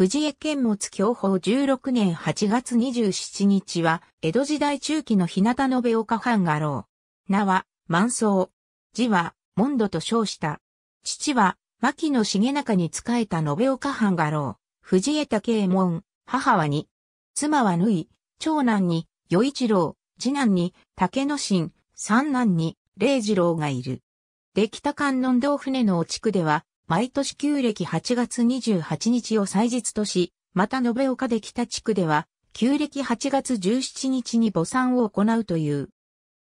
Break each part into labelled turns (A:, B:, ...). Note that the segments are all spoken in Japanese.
A: 藤江剣持教法16年8月27日は、江戸時代中期の日向延岡藩画廊。名は、万層。字は、モンドと称した。父は、牧野重中に仕えた延岡藩画廊。藤江武右門。母はに。妻は縫い。長男に、与一郎。次男に、竹野心、三男に、礼二郎がいる。来た観音堂船の地区では、毎年旧暦8月28日を祭日とし、また延岡で北地区では、旧暦8月17日に墓参を行うという。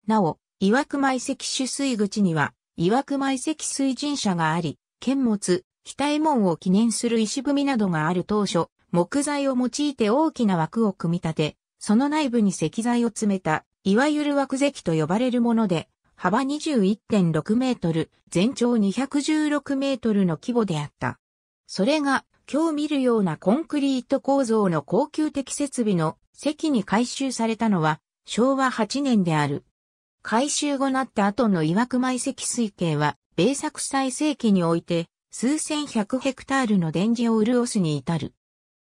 A: なお、岩熊遺跡取水口には、岩熊遺跡水神社があり、剣物、北衛門を記念する石踏みなどがある当初、木材を用いて大きな枠を組み立て、その内部に石材を詰めた、いわゆる枠石と呼ばれるもので、幅21.6メートル、全長216メートルの規模であった。それが、今日見るようなコンクリート構造の高級的設備の席に改修されたのは、昭和8年である。改修後なった後の岩熊遺跡水系は、米作最盛期において、数千百ヘクタールの電磁を潤すに至る。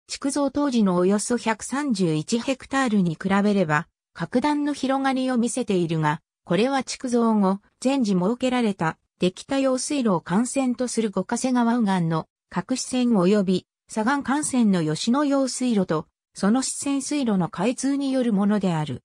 A: 築造当時のおよそ131ヘクタールに比べれば、格段の広がりを見せているが、これは築造後、全時設けられた、できた用水路を幹線とする五ヶ瀬川右岸の各支線及び、左岸幹線の吉野用水路と、その支線水路の開通によるものである。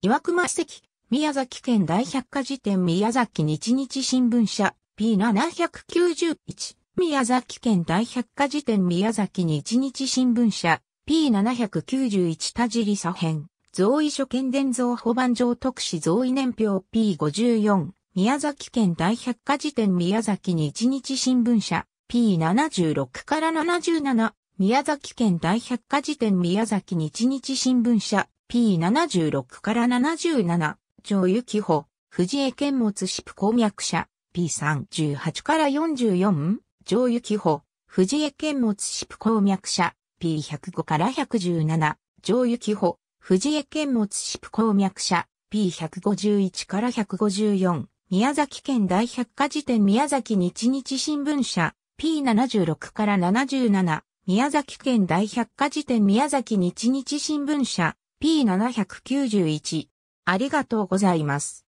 B: 岩熊関、
A: 宮崎県大百科事典宮崎日日新聞社 P791、宮崎県大百科事典宮崎日日新聞社 P791 田尻左辺、贈位所見伝贈保番上特使贈位年表 P54、宮崎県大百科事典宮崎日日新聞社 P76 から77、宮崎県大百科事典宮崎日日新聞社 P76 から77、上幸穂、藤江県物シプ公脈社 P38 から44、上幸穂、藤江県物シプ公脈社 P105 から117、上雪歩、藤江県物シプ鉱脈社、P151 から154、宮崎県大百科事典宮崎日日新聞社、P76 から77、宮崎県大百科事典宮崎日日新聞社、P791。ありがとうござ
B: います。